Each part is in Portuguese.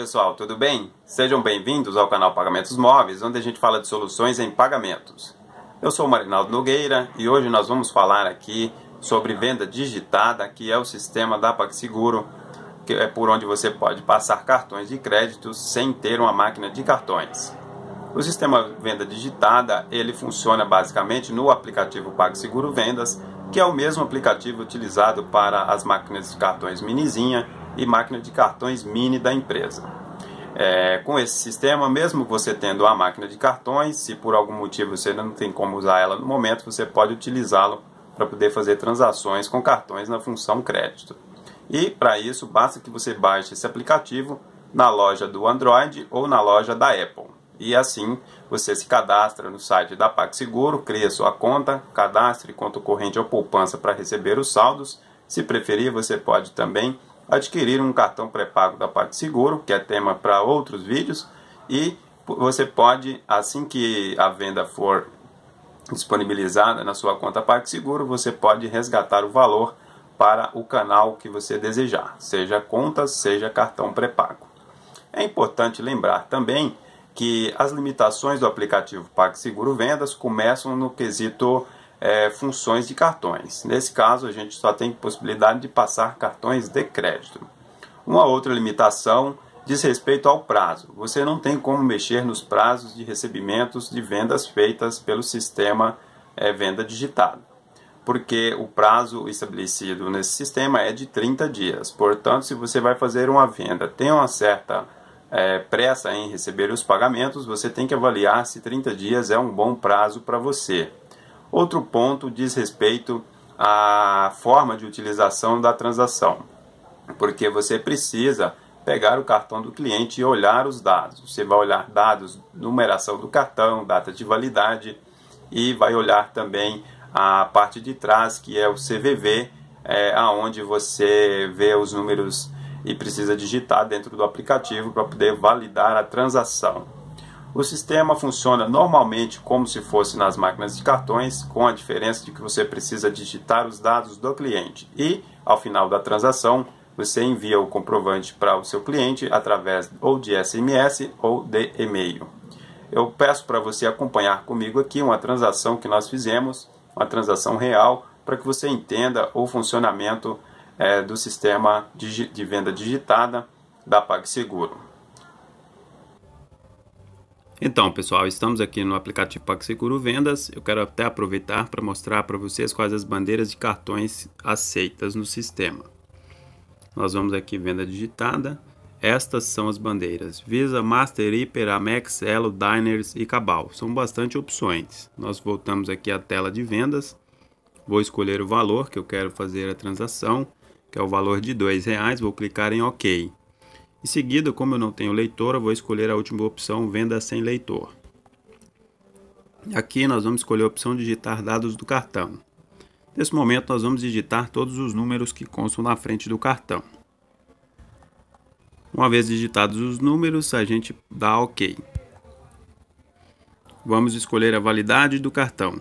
pessoal, tudo bem? Sejam bem-vindos ao canal Pagamentos Móveis, onde a gente fala de soluções em pagamentos. Eu sou o Marinaldo Nogueira e hoje nós vamos falar aqui sobre venda digitada, que é o sistema da PagSeguro, que é por onde você pode passar cartões de crédito sem ter uma máquina de cartões. O sistema venda digitada, ele funciona basicamente no aplicativo PagSeguro Vendas, que é o mesmo aplicativo utilizado para as máquinas de cartões minizinha e máquina de cartões mini da empresa. É, com esse sistema, mesmo você tendo a máquina de cartões, se por algum motivo você não tem como usar ela no momento, você pode utilizá-lo para poder fazer transações com cartões na função crédito. E para isso, basta que você baixe esse aplicativo na loja do Android ou na loja da Apple. E assim, você se cadastra no site da PagSeguro, cria sua conta, cadastre conta corrente ou poupança para receber os saldos. Se preferir, você pode também adquirir um cartão pré-pago da PagSeguro, que é tema para outros vídeos, e você pode, assim que a venda for disponibilizada na sua conta PagSeguro, você pode resgatar o valor para o canal que você desejar, seja conta, seja cartão pré-pago. É importante lembrar também que as limitações do aplicativo PagSeguro Vendas começam no quesito é, funções de cartões. Nesse caso, a gente só tem possibilidade de passar cartões de crédito. Uma outra limitação diz respeito ao prazo. Você não tem como mexer nos prazos de recebimentos de vendas feitas pelo sistema é, venda digitada, porque o prazo estabelecido nesse sistema é de 30 dias. Portanto, se você vai fazer uma venda, tem uma certa é, pressa em receber os pagamentos, você tem que avaliar se 30 dias é um bom prazo para você. Outro ponto diz respeito à forma de utilização da transação, porque você precisa pegar o cartão do cliente e olhar os dados. Você vai olhar dados, numeração do cartão, data de validade e vai olhar também a parte de trás, que é o CVV, é, aonde você vê os números e precisa digitar dentro do aplicativo para poder validar a transação. O sistema funciona normalmente como se fosse nas máquinas de cartões, com a diferença de que você precisa digitar os dados do cliente e, ao final da transação, você envia o comprovante para o seu cliente através ou de SMS ou de e-mail. Eu peço para você acompanhar comigo aqui uma transação que nós fizemos, uma transação real, para que você entenda o funcionamento é, do sistema de, de venda digitada da PagSeguro. Então, pessoal, estamos aqui no aplicativo PagSeguro Vendas. Eu quero até aproveitar para mostrar para vocês quais as bandeiras de cartões aceitas no sistema. Nós vamos aqui venda digitada. Estas são as bandeiras: Visa, Master, Hyper, Amex, Elo, Diners e Cabal. São bastante opções. Nós voltamos aqui à tela de vendas. Vou escolher o valor que eu quero fazer a transação, que é o valor de R$ reais. Vou clicar em OK. Em seguida, como eu não tenho leitora, vou escolher a última opção, venda sem leitor. Aqui nós vamos escolher a opção digitar dados do cartão. Nesse momento nós vamos digitar todos os números que constam na frente do cartão. Uma vez digitados os números, a gente dá OK. Vamos escolher a validade do cartão.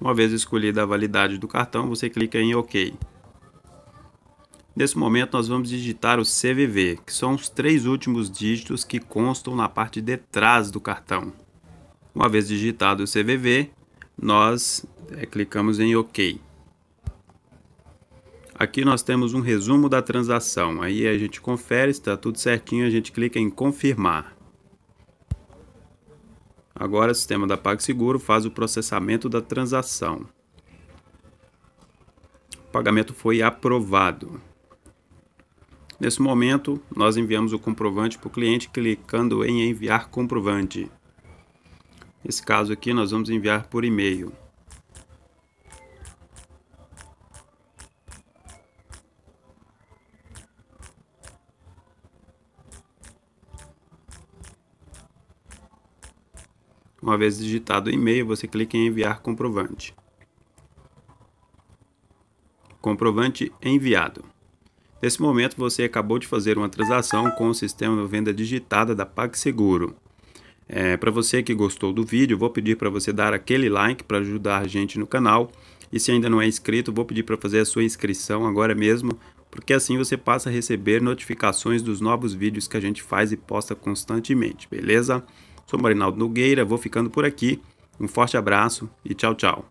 Uma vez escolhida a validade do cartão, você clica em OK. Nesse momento, nós vamos digitar o CVV, que são os três últimos dígitos que constam na parte de trás do cartão. Uma vez digitado o CVV, nós é, clicamos em OK. Aqui nós temos um resumo da transação. Aí a gente confere, está tudo certinho, a gente clica em confirmar. Agora, o sistema da PagSeguro faz o processamento da transação. O pagamento foi aprovado. Nesse momento, nós enviamos o comprovante para o cliente clicando em enviar comprovante. Nesse caso aqui, nós vamos enviar por e-mail. Uma vez digitado o e-mail, você clica em enviar comprovante. Comprovante enviado. Nesse momento, você acabou de fazer uma transação com o sistema de venda digitada da PagSeguro. É, para você que gostou do vídeo, vou pedir para você dar aquele like para ajudar a gente no canal. E se ainda não é inscrito, vou pedir para fazer a sua inscrição agora mesmo, porque assim você passa a receber notificações dos novos vídeos que a gente faz e posta constantemente, beleza? Sou Marinaldo Nogueira, vou ficando por aqui. Um forte abraço e tchau, tchau.